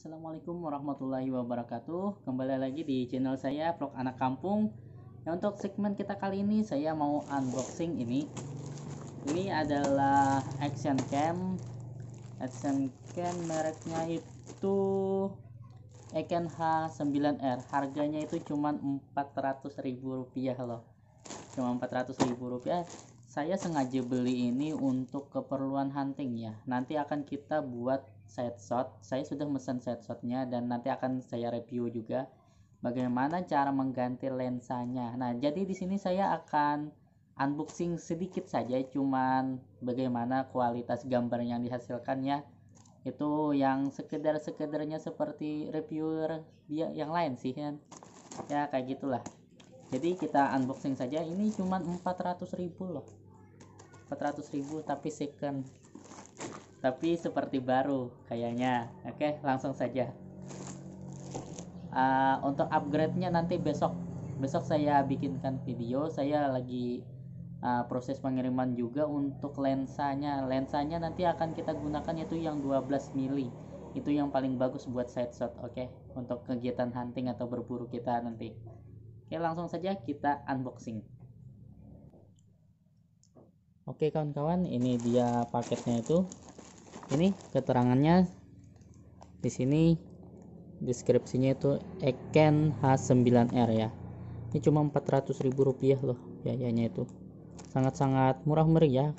Assalamualaikum warahmatullahi wabarakatuh Kembali lagi di channel saya Vlog Anak Kampung Nah untuk segmen kita kali ini saya mau unboxing ini Ini adalah action cam Action cam mereknya itu Eken H9R Harganya itu cuma 400 ribu rupiah loh Cuma 400 ribu rupiah Saya sengaja beli ini untuk keperluan hunting ya Nanti akan kita buat side shot saya sudah memesan set shotnya dan nanti akan saya review juga bagaimana cara mengganti lensanya nah jadi di sini saya akan unboxing sedikit saja cuman bagaimana kualitas gambar yang dihasilkannya itu yang sekedar-sekedarnya seperti reviewer dia yang lain sih ya, ya kayak gitulah jadi kita unboxing saja ini cuman 400.000 loh 400.000 tapi second tapi seperti baru kayaknya. Oke, langsung saja. Uh, untuk upgrade-nya nanti besok. Besok saya bikinkan video, saya lagi uh, proses pengiriman juga untuk lensanya. Lensanya nanti akan kita gunakan yaitu yang 12 mili. Itu yang paling bagus buat side shot, oke? Okay? Untuk kegiatan hunting atau berburu kita nanti. Oke, langsung saja kita unboxing. Oke, kawan-kawan, ini dia paketnya itu ini keterangannya di sini deskripsinya itu Eken H9R ya ini cuma 400 ribu rupiah loh biayanya itu sangat-sangat murah meriah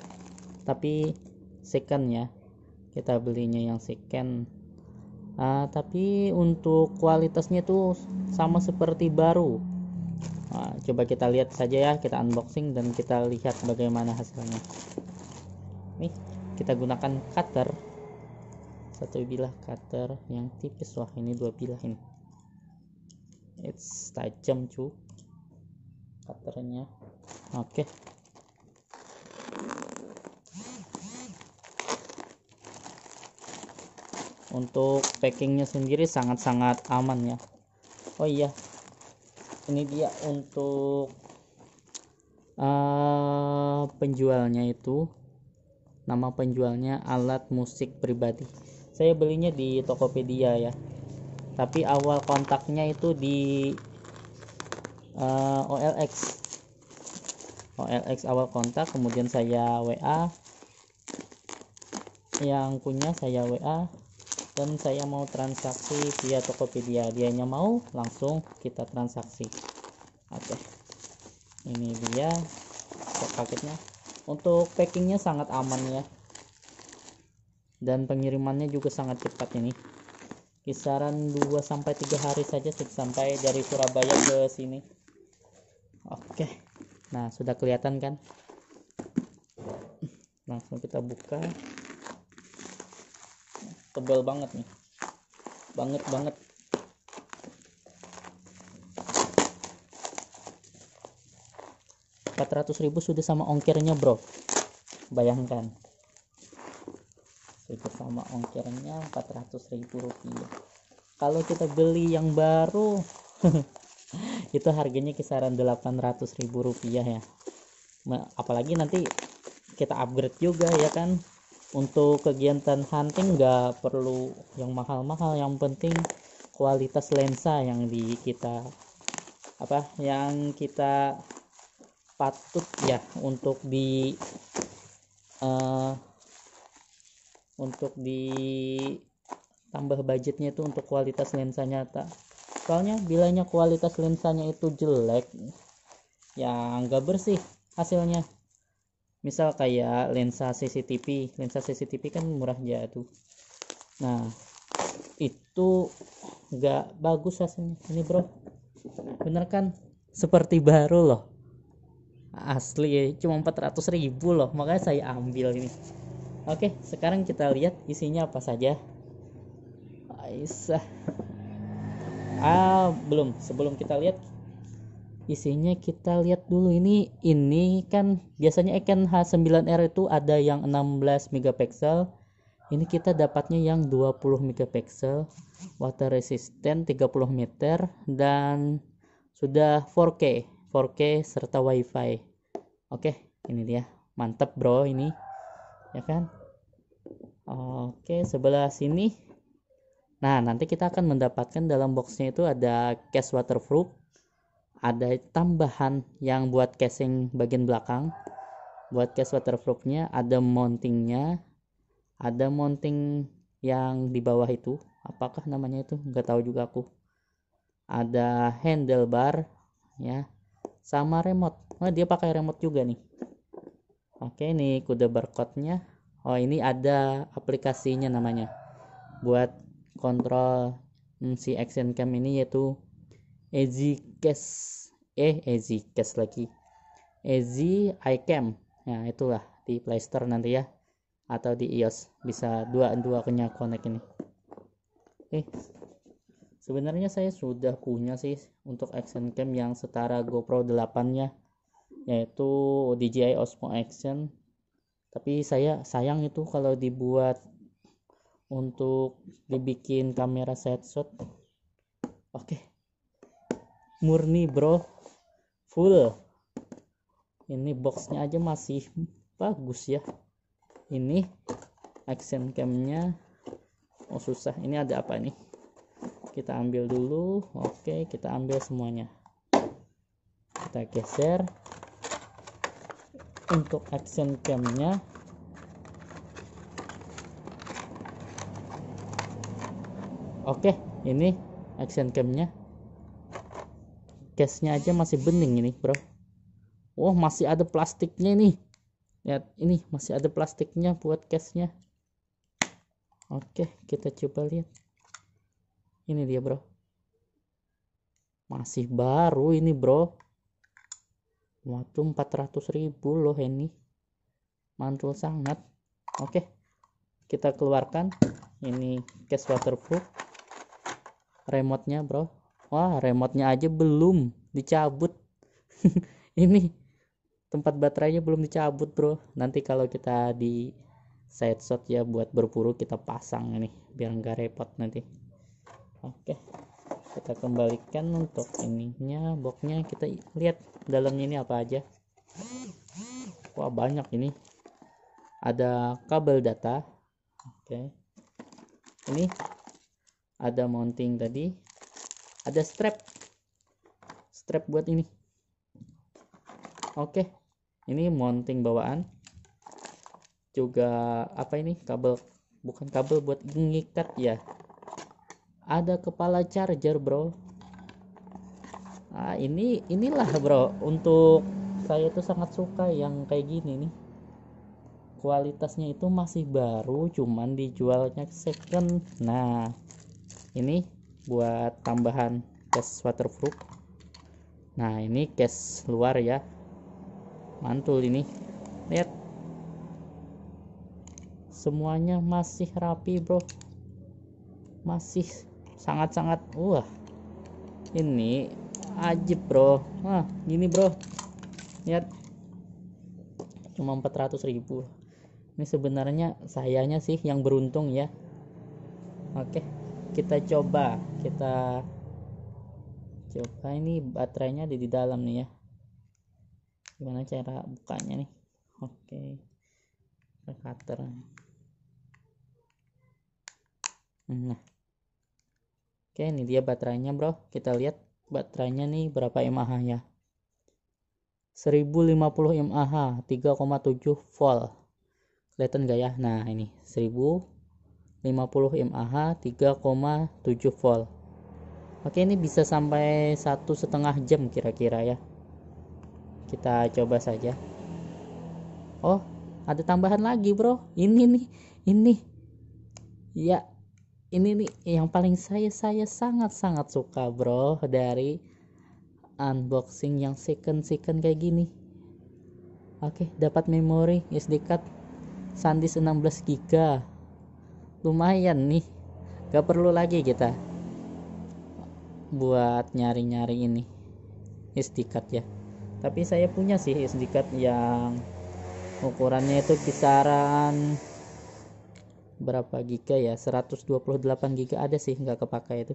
tapi second ya kita belinya yang second nah, tapi untuk kualitasnya itu sama seperti baru nah, coba kita lihat saja ya kita unboxing dan kita lihat bagaimana hasilnya kita gunakan cutter satu bilah cutter yang tipis wah ini dua bilah ini it's tajam cu cutternya oke okay. untuk packingnya sendiri sangat-sangat aman ya oh iya ini dia untuk uh, penjualnya itu Nama penjualnya alat musik pribadi. Saya belinya di Tokopedia ya. Tapi awal kontaknya itu di uh, eh, OLX. OLX awal kontak, kemudian saya WA. Yang punya saya WA dan saya mau transaksi via Tokopedia. Dianya mau, langsung kita transaksi. Oke. Ini dia paketnya untuk packingnya sangat aman ya dan pengirimannya juga sangat cepat ini kisaran 2 3 hari saja sudah sampai dari Surabaya ke sini. Oke. Nah, sudah kelihatan kan? Langsung kita buka. Tebal banget nih. Banget banget. 400 ribu sudah sama ongkirnya bro bayangkan sudah sama ongkirnya 400 ribu rupiah kalau kita beli yang baru itu harganya kisaran 800 ribu rupiah ya apalagi nanti kita upgrade juga ya kan untuk kegiatan hunting nggak perlu yang mahal-mahal yang penting kualitas lensa yang di kita apa yang kita patut ya untuk di uh, untuk ditambah budgetnya itu untuk kualitas lensa nyata soalnya bilanya kualitas lensanya itu jelek ya nggak bersih hasilnya misal kayak lensa CCTV lensa CCTV kan murah jatuh ya nah itu nggak bagus hasilnya ini bro bener kan seperti baru loh asli ya cuma 400 ribu loh makanya saya ambil ini oke sekarang kita lihat isinya apa saja Aisyah ah belum sebelum kita lihat isinya kita lihat dulu ini ini kan biasanya Eken H9R itu ada yang 16 megapiksel ini kita dapatnya yang 20 megapiksel water resistant 30 meter dan sudah 4K 4K serta WiFi. Oke, ini dia. Mantap bro ini. Ya kan? Oke, sebelah sini. Nah, nanti kita akan mendapatkan dalam boxnya itu ada case waterproof. Ada tambahan yang buat casing bagian belakang. Buat case waterproofnya ada mountingnya. Ada mounting yang di bawah itu. Apakah namanya itu? Nggak tahu juga aku. Ada handlebar ya sama remote oh dia pakai remote juga nih oke ini kode barcode nya oh ini ada aplikasinya namanya buat kontrol hmm, si action cam ini yaitu easy case eh easy case lagi easy iCam nah ya, itulah di playstore nanti ya atau di iOS bisa dua duanya connect ini oke eh, okay sebenarnya saya sudah punya sih untuk action cam yang setara GoPro 8 nya yaitu DJI Osmo Action tapi saya sayang itu kalau dibuat untuk dibikin kamera set shot oke okay. murni bro full ini boxnya aja masih bagus ya ini action camnya oh susah ini ada apa nih kita ambil dulu oke kita ambil semuanya kita geser untuk action camnya oke ini action camnya case-nya aja masih bening ini bro Wah oh, masih ada plastiknya nih lihat ini masih ada plastiknya buat case-nya oke kita coba lihat ini dia, bro. Masih baru ini, bro. Waktu 400 ribu loh ini. Mantul sangat. Oke. Kita keluarkan. Ini case waterproof. Remote-nya, bro. Wah, remote-nya aja belum dicabut. ini tempat baterainya belum dicabut, bro. Nanti kalau kita di side shot ya buat berburu kita pasang ini biar nggak repot nanti oke kita kembalikan untuk ininya boxnya kita lihat dalamnya ini apa aja wah banyak ini ada kabel data oke ini ada mounting tadi ada strap strap buat ini oke ini mounting bawaan juga apa ini kabel bukan kabel buat mengikat ya ada kepala charger bro nah, ini inilah bro untuk saya itu sangat suka yang kayak gini nih kualitasnya itu masih baru cuman dijualnya second nah ini buat tambahan case waterproof nah ini case luar ya mantul ini lihat semuanya masih rapi bro masih sangat-sangat wah ini ajib bro wah gini bro lihat cuma 400 ribu ini sebenarnya sayanya sih yang beruntung ya oke kita coba kita coba ini baterainya ada di dalam nih ya gimana cara bukanya nih oke cutter nah Oke, ini dia baterainya, Bro. Kita lihat baterainya nih berapa mah ya 1050 mAh, 3,7 volt. Kelihatan gak ya? Nah, ini 1050 mAh, 3,7 volt. Oke, ini bisa sampai satu setengah jam kira-kira ya. Kita coba saja. Oh, ada tambahan lagi, Bro. Ini nih, ini. Ya, ini nih yang paling saya saya sangat sangat suka bro dari unboxing yang second second kayak gini oke dapat memori SD card SanDisk 16 Giga. lumayan nih gak perlu lagi kita buat nyari-nyari ini SD card ya tapi saya punya sih SD card yang ukurannya itu kisaran berapa giga ya 128 giga ada sih nggak kepakai itu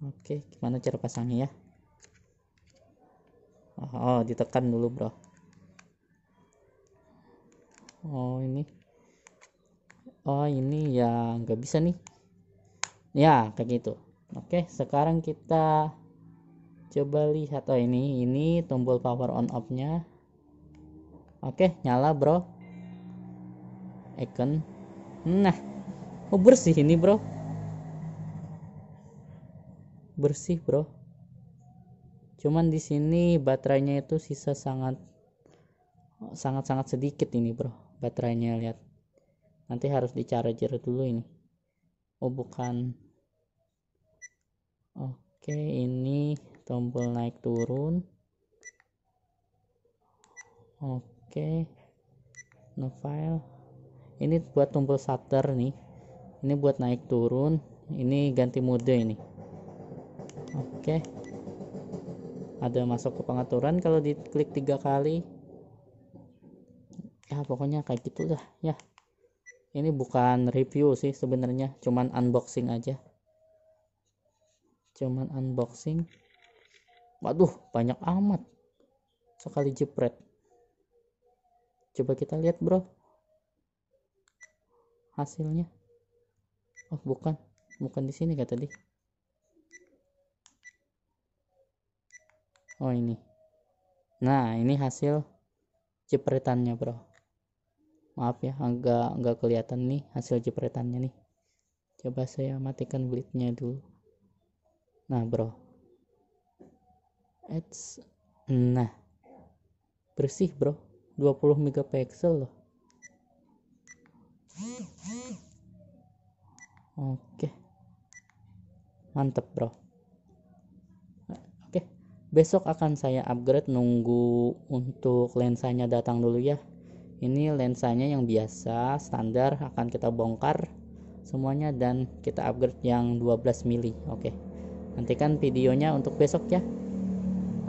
oke gimana cara pasangnya ya ah, oh ditekan dulu bro oh ini oh ini ya nggak bisa nih ya kayak gitu oke sekarang kita coba lihat oh ini ini tombol power on off nya oke nyala bro icon nah oh bersih ini bro bersih bro cuman di sini baterainya itu sisa sangat sangat sangat sedikit ini bro baterainya lihat nanti harus di charger dulu ini oh bukan oke ini tombol naik turun oke no file ini buat tombol shutter nih ini buat naik turun ini ganti mode ini oke okay. ada masuk ke pengaturan kalau diklik tiga kali ya pokoknya kayak gitu gitulah ya ini bukan review sih sebenarnya cuman unboxing aja cuman unboxing waduh banyak amat sekali jepret coba kita lihat bro hasilnya oh bukan bukan di sini kata tadi. oh ini nah ini hasil jepretannya bro maaf ya agak nggak kelihatan nih hasil jepretannya nih coba saya matikan blitnya dulu nah bro it's nah bersih bro 20 megapiksel loh oke mantep bro oke besok akan saya upgrade nunggu untuk lensanya datang dulu ya ini lensanya yang biasa standar akan kita bongkar semuanya dan kita upgrade yang 12 mili oke nantikan videonya untuk besok ya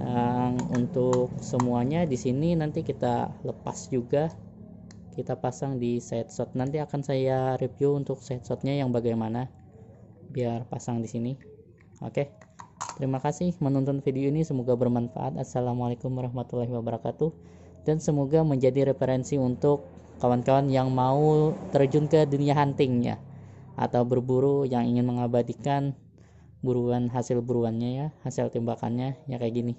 Yang untuk semuanya di sini nanti kita lepas juga kita pasang di set shot nanti akan saya review untuk set shotnya yang bagaimana biar pasang di sini oke terima kasih menonton video ini semoga bermanfaat assalamualaikum warahmatullahi wabarakatuh dan semoga menjadi referensi untuk kawan-kawan yang mau terjun ke dunia hunting ya atau berburu yang ingin mengabadikan buruan hasil buruannya ya hasil tembakannya ya kayak gini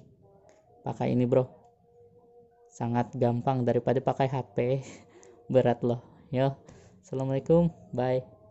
pakai ini bro sangat gampang daripada pakai HP berat loh ya assalamualaikum bye